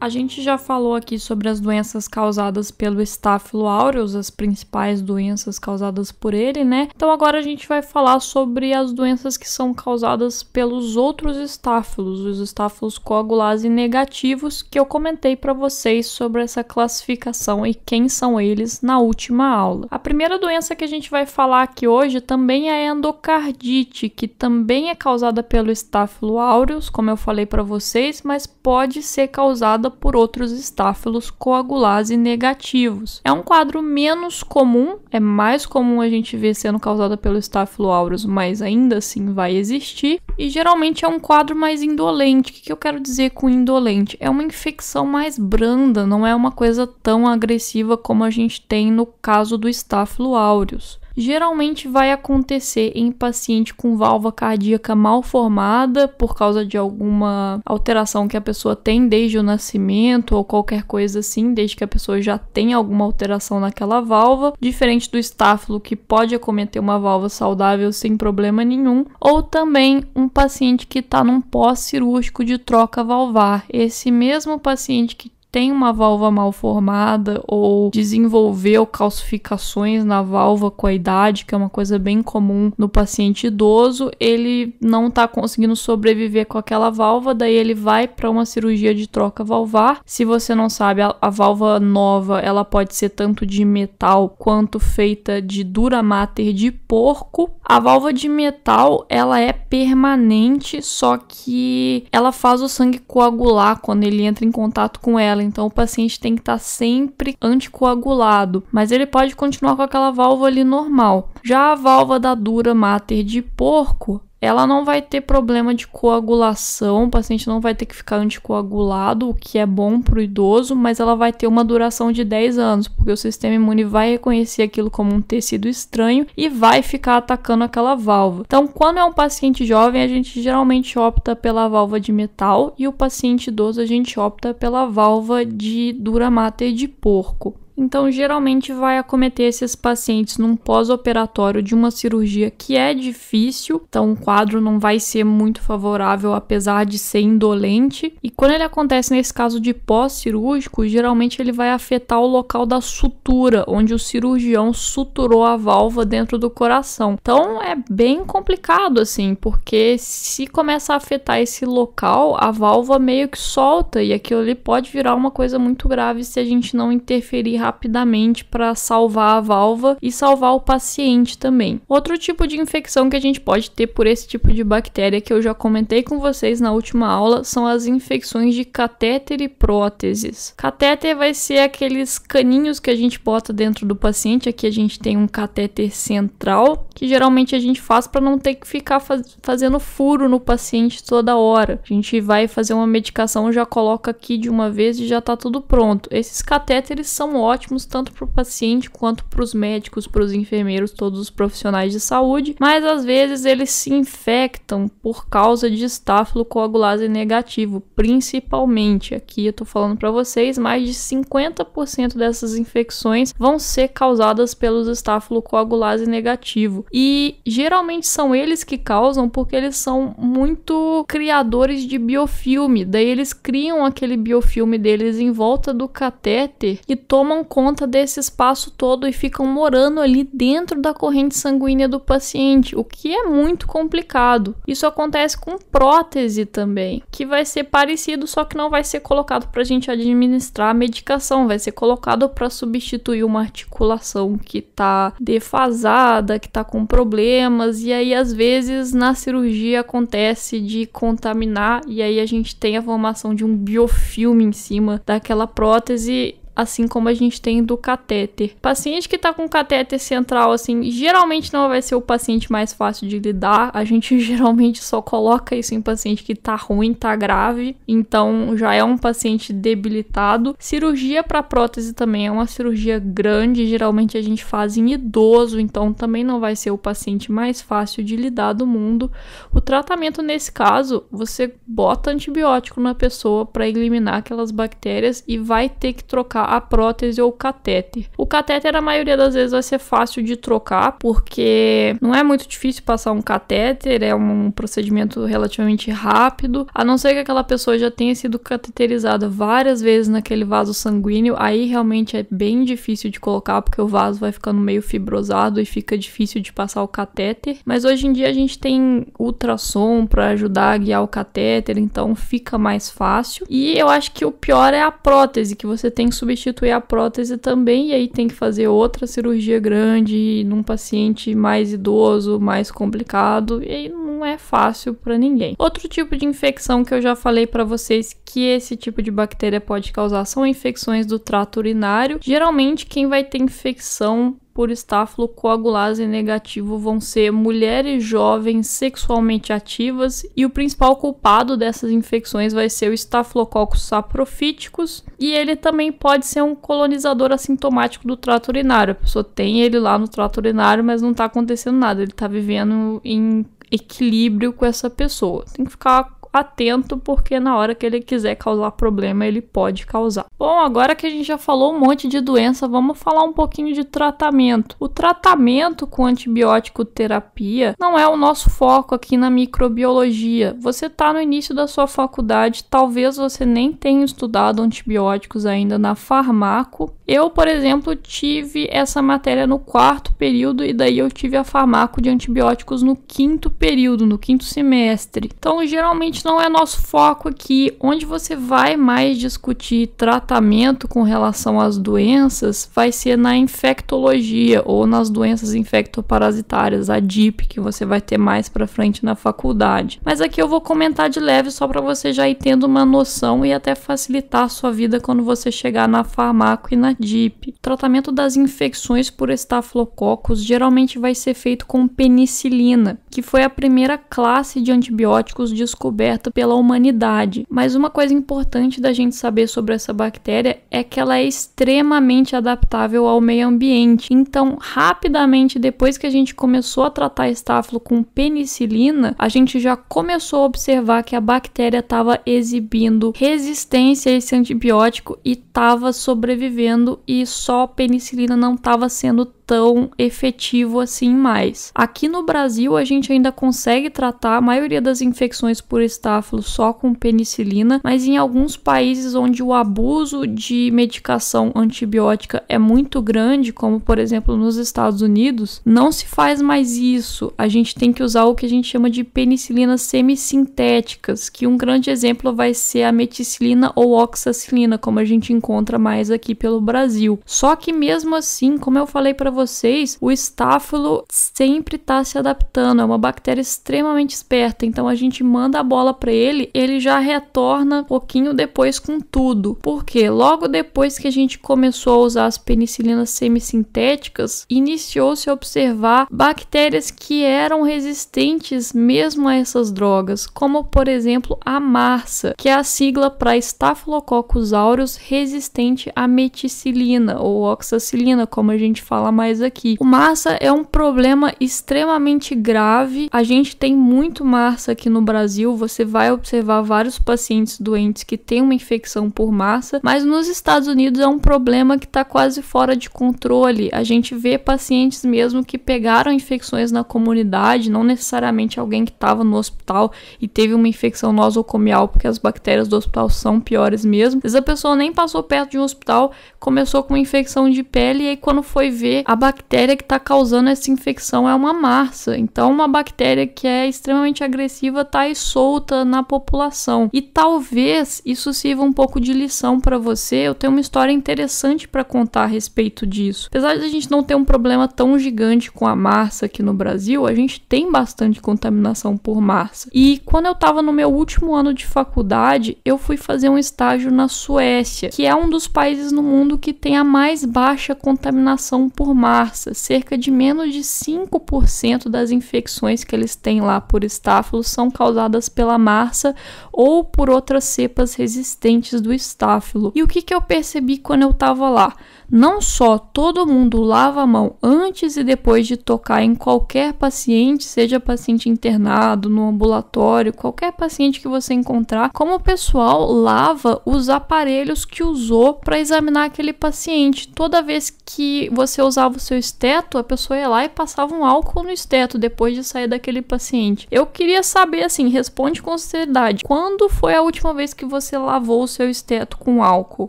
A gente já falou aqui sobre as doenças causadas pelo Staphylo aureus, as principais doenças causadas por ele, né? Então agora a gente vai falar sobre as doenças que são causadas pelos outros estáfilos, os estáfilos coagulase negativos que eu comentei para vocês sobre essa classificação e quem são eles na última aula. A primeira doença que a gente vai falar aqui hoje também é a endocardite, que também é causada pelo Staphylo aureus, como eu falei para vocês, mas pode ser causada causada por outros estáfilos coagulase negativos. É um quadro menos comum, é mais comum a gente ver sendo causada pelo estáfilo aureus, mas ainda assim vai existir, e geralmente é um quadro mais indolente. O que eu quero dizer com indolente? É uma infecção mais branda, não é uma coisa tão agressiva como a gente tem no caso do estáfilo aureus geralmente vai acontecer em paciente com válvula cardíaca mal formada por causa de alguma alteração que a pessoa tem desde o nascimento ou qualquer coisa assim, desde que a pessoa já tem alguma alteração naquela válvula, diferente do estáfilo que pode acometer uma válvula saudável sem problema nenhum, ou também um paciente que está num pós-cirúrgico de troca valvar. Esse mesmo paciente que tem uma válvula mal formada ou desenvolveu calcificações na válvula com a idade, que é uma coisa bem comum no paciente idoso, ele não está conseguindo sobreviver com aquela válvula, daí ele vai para uma cirurgia de troca valvar. Se você não sabe, a, a válvula nova, ela pode ser tanto de metal quanto feita de dura mater de porco. A válvula de metal, ela é permanente, só que ela faz o sangue coagular quando ele entra em contato com ela dela, então o paciente tem que estar tá sempre anticoagulado, mas ele pode continuar com aquela válvula ali normal. Já a válvula da dura mater de porco, ela não vai ter problema de coagulação, o paciente não vai ter que ficar anticoagulado, o que é bom para o idoso, mas ela vai ter uma duração de 10 anos, porque o sistema imune vai reconhecer aquilo como um tecido estranho e vai ficar atacando aquela válvula. Então, quando é um paciente jovem, a gente geralmente opta pela válvula de metal e o paciente idoso a gente opta pela válvula de dura mater de porco. Então, geralmente vai acometer esses pacientes num pós-operatório de uma cirurgia que é difícil, então o quadro não vai ser muito favorável, apesar de ser indolente. E quando ele acontece nesse caso de pós-cirúrgico, geralmente ele vai afetar o local da sutura, onde o cirurgião suturou a válvula dentro do coração. Então, é bem complicado assim, porque se começa a afetar esse local, a válvula meio que solta e aquilo ali pode virar uma coisa muito grave se a gente não interferir rapidamente para salvar a válvula e salvar o paciente também. Outro tipo de infecção que a gente pode ter por esse tipo de bactéria que eu já comentei com vocês na última aula são as infecções de catéter e próteses. Catéter vai ser aqueles caninhos que a gente bota dentro do paciente. Aqui a gente tem um catéter central, que geralmente a gente faz para não ter que ficar faz fazendo furo no paciente toda hora. A gente vai fazer uma medicação, já coloca aqui de uma vez e já está tudo pronto. Esses catéteres são ótimos tanto para o paciente quanto para os médicos, para os enfermeiros, todos os profissionais de saúde, mas às vezes eles se infectam por causa de estafilocoagulase negativo, principalmente. Aqui eu tô falando para vocês, mais de 50% dessas infecções vão ser causadas pelos estafilocoagulase negativo. E geralmente são eles que causam porque eles são muito criadores de biofilme, daí eles criam aquele biofilme deles em volta do catéter e tomam dão conta desse espaço todo e ficam morando ali dentro da corrente sanguínea do paciente, o que é muito complicado. Isso acontece com prótese também, que vai ser parecido, só que não vai ser colocado para a gente administrar a medicação, vai ser colocado para substituir uma articulação que está defasada, que está com problemas, e aí às vezes na cirurgia acontece de contaminar, e aí a gente tem a formação de um biofilme em cima daquela prótese assim como a gente tem do catéter. Paciente que tá com catéter central, assim, geralmente não vai ser o paciente mais fácil de lidar. A gente geralmente só coloca isso em paciente que tá ruim, tá grave, então já é um paciente debilitado. Cirurgia para prótese também é uma cirurgia grande, geralmente a gente faz em idoso, então também não vai ser o paciente mais fácil de lidar do mundo. O tratamento nesse caso, você bota antibiótico na pessoa para eliminar aquelas bactérias e vai ter que trocar a prótese ou o catéter. O catéter, a maioria das vezes, vai ser fácil de trocar, porque não é muito difícil passar um catéter, é um procedimento relativamente rápido, a não ser que aquela pessoa já tenha sido cateterizada várias vezes naquele vaso sanguíneo, aí realmente é bem difícil de colocar, porque o vaso vai ficando meio fibrosado e fica difícil de passar o catéter. Mas hoje em dia a gente tem ultrassom para ajudar a guiar o catéter, então fica mais fácil. E eu acho que o pior é a prótese, que você tem que substituir substituir a prótese também, e aí tem que fazer outra cirurgia grande num paciente mais idoso, mais complicado, e aí não é fácil para ninguém. Outro tipo de infecção que eu já falei para vocês que esse tipo de bactéria pode causar são infecções do trato urinário. Geralmente, quem vai ter infecção por estáfilo coagulase negativo vão ser mulheres jovens sexualmente ativas e o principal culpado dessas infecções vai ser o estafilococcus saprofíticos e ele também pode ser um colonizador assintomático do trato urinário. A pessoa tem ele lá no trato urinário, mas não está acontecendo nada, ele está vivendo em equilíbrio com essa pessoa. Tem que ficar atento, porque na hora que ele quiser causar problema, ele pode causar. Bom, agora que a gente já falou um monte de doença, vamos falar um pouquinho de tratamento. O tratamento com antibiótico terapia não é o nosso foco aqui na microbiologia. Você está no início da sua faculdade, talvez você nem tenha estudado antibióticos ainda na farmaco. Eu, por exemplo, tive essa matéria no quarto período e daí eu tive a farmaco de antibióticos no quinto período, no quinto semestre. Então, geralmente realmente não é nosso foco aqui. Onde você vai mais discutir tratamento com relação às doenças vai ser na infectologia ou nas doenças infectoparasitárias, a DIP, que você vai ter mais para frente na faculdade. Mas aqui eu vou comentar de leve só para você já ir tendo uma noção e até facilitar a sua vida quando você chegar na farmaco e na DIP. O tratamento das infecções por estafilococos geralmente vai ser feito com penicilina, que foi a primeira classe de antibióticos descoberta descoberta pela humanidade. Mas uma coisa importante da gente saber sobre essa bactéria é que ela é extremamente adaptável ao meio ambiente. Então, rapidamente depois que a gente começou a tratar estáfilo com penicilina, a gente já começou a observar que a bactéria estava exibindo resistência a esse antibiótico e estava sobrevivendo e só penicilina não estava sendo tão efetivo assim mais. Aqui no Brasil, a gente ainda consegue tratar a maioria das infecções por estáfilo só com penicilina, mas em alguns países onde o abuso de medicação antibiótica é muito grande, como por exemplo nos Estados Unidos, não se faz mais isso. A gente tem que usar o que a gente chama de penicilinas semissintéticas, que um grande exemplo vai ser a meticilina ou oxacilina, como a gente encontra mais aqui pelo Brasil. Só que mesmo assim, como eu falei para vocês, o estáfilo sempre está se adaptando, é uma bactéria extremamente esperta, então a gente manda a bola para ele, ele já retorna um pouquinho depois com tudo. Porque logo depois que a gente começou a usar as penicilinas semissintéticas, iniciou-se a observar bactérias que eram resistentes mesmo a essas drogas, como por exemplo a MARSA, que é a sigla para Staphylococcus aureus resistente à meticilina ou oxacilina, como a gente fala mais mais aqui. O massa é um problema extremamente grave. A gente tem muito massa aqui no Brasil. Você vai observar vários pacientes doentes que têm uma infecção por massa. mas nos Estados Unidos é um problema que está quase fora de controle. A gente vê pacientes mesmo que pegaram infecções na comunidade, não necessariamente alguém que estava no hospital e teve uma infecção nosocomial, porque as bactérias do hospital são piores mesmo. Às vezes a pessoa nem passou perto de um hospital, começou com uma infecção de pele e aí quando foi ver, a bactéria que está causando essa infecção é uma marsa. Então, uma bactéria que é extremamente agressiva está aí solta na população. E talvez isso sirva um pouco de lição para você. Eu tenho uma história interessante para contar a respeito disso. Apesar de a gente não ter um problema tão gigante com a marsa aqui no Brasil, a gente tem bastante contaminação por marsa. E quando eu estava no meu último ano de faculdade, eu fui fazer um estágio na Suécia, que é um dos países no mundo que tem a mais baixa contaminação por Marsa, cerca de menos de 5% das infecções que eles têm lá por estáfilo são causadas pela massa ou por outras cepas resistentes do estáfilo. E o que, que eu percebi quando eu estava lá? Não só todo mundo lava a mão antes e depois de tocar em qualquer paciente, seja paciente internado, no ambulatório, qualquer paciente que você encontrar, como o pessoal lava os aparelhos que usou para examinar aquele paciente. Toda vez que você usava o seu esteto, a pessoa ia lá e passava um álcool no esteto depois de sair daquele paciente. Eu queria saber assim, responde com sinceridade, quando foi a última vez que você lavou o seu esteto com álcool?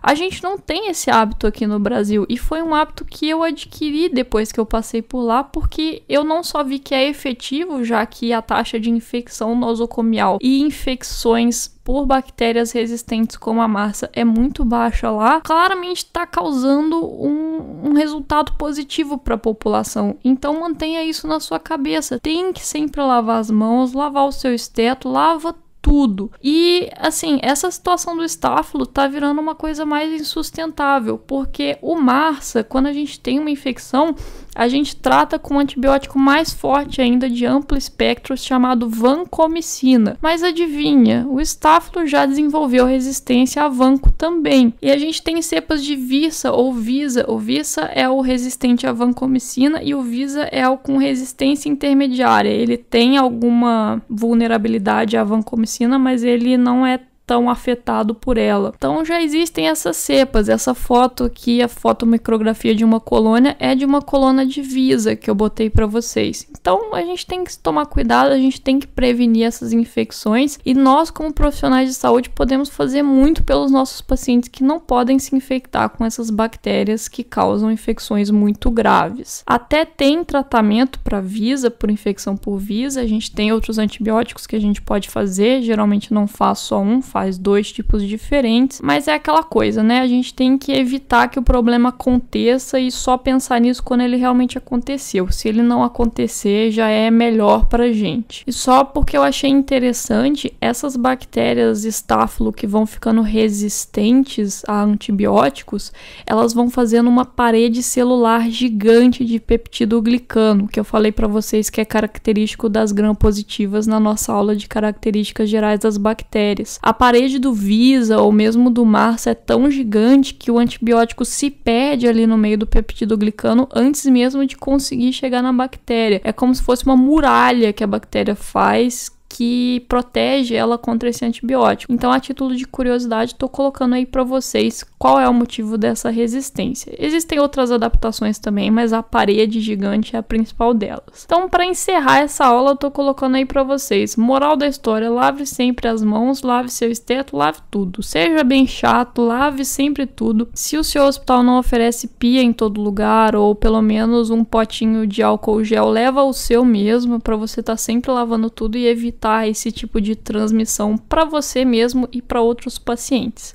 A gente não tem esse hábito aqui no Brasil. Brasil. E foi um hábito que eu adquiri depois que eu passei por lá, porque eu não só vi que é efetivo, já que a taxa de infecção nosocomial e infecções por bactérias resistentes como a massa é muito baixa lá, claramente está causando um, um, resultado positivo para a população. Então mantenha isso na sua cabeça. Tem que sempre lavar as mãos, lavar o seu esteto, lava tudo. E assim, essa situação do estáfilo tá virando uma coisa mais insustentável, porque o Marsa, quando a gente tem uma infecção, a gente trata com um antibiótico mais forte ainda de amplo espectro chamado vancomicina. Mas adivinha, o estáfilo já desenvolveu resistência a vanco também. E a gente tem cepas de Visa ou Visa. O Visa é o resistente à vancomicina e o Visa é o com resistência intermediária. Ele tem alguma vulnerabilidade à vancomicina mas ele não é tão afetado por ela. Então já existem essas cepas. Essa foto aqui, a fotomicrografia de uma colônia, é de uma colônia de visa que eu botei para vocês. Então a gente tem que tomar cuidado, a gente tem que prevenir essas infecções e nós, como profissionais de saúde, podemos fazer muito pelos nossos pacientes que não podem se infectar com essas bactérias que causam infecções muito graves. Até tem tratamento para visa, por infecção por visa, a gente tem outros antibióticos que a gente pode fazer, geralmente não faço só um, faz dois tipos diferentes, mas é aquela coisa, né? A gente tem que evitar que o problema aconteça e só pensar nisso quando ele realmente aconteceu. Se ele não acontecer, já é melhor pra gente. E só porque eu achei interessante, essas bactérias estáfilo que vão ficando resistentes a antibióticos, elas vão fazendo uma parede celular gigante de peptidoglicano, que eu falei para vocês que é característico das gram-positivas na nossa aula de características gerais das bactérias. A parede do Visa ou mesmo do Mars é tão gigante que o antibiótico se perde ali no meio do peptidoglicano antes mesmo de conseguir chegar na bactéria. É como se fosse uma muralha que a bactéria faz que protege ela contra esse antibiótico. Então, a título de curiosidade, estou colocando aí para vocês qual é o motivo dessa resistência. Existem outras adaptações também, mas a parede gigante é a principal delas. Então, para encerrar essa aula, estou colocando aí para vocês: moral da história, lave sempre as mãos, lave seu esteto, lave tudo. Seja bem chato, lave sempre tudo. Se o seu hospital não oferece pia em todo lugar ou pelo menos um potinho de álcool gel, leva o seu mesmo para você estar tá sempre lavando tudo e evitar evitar esse tipo de transmissão para você mesmo e para outros pacientes.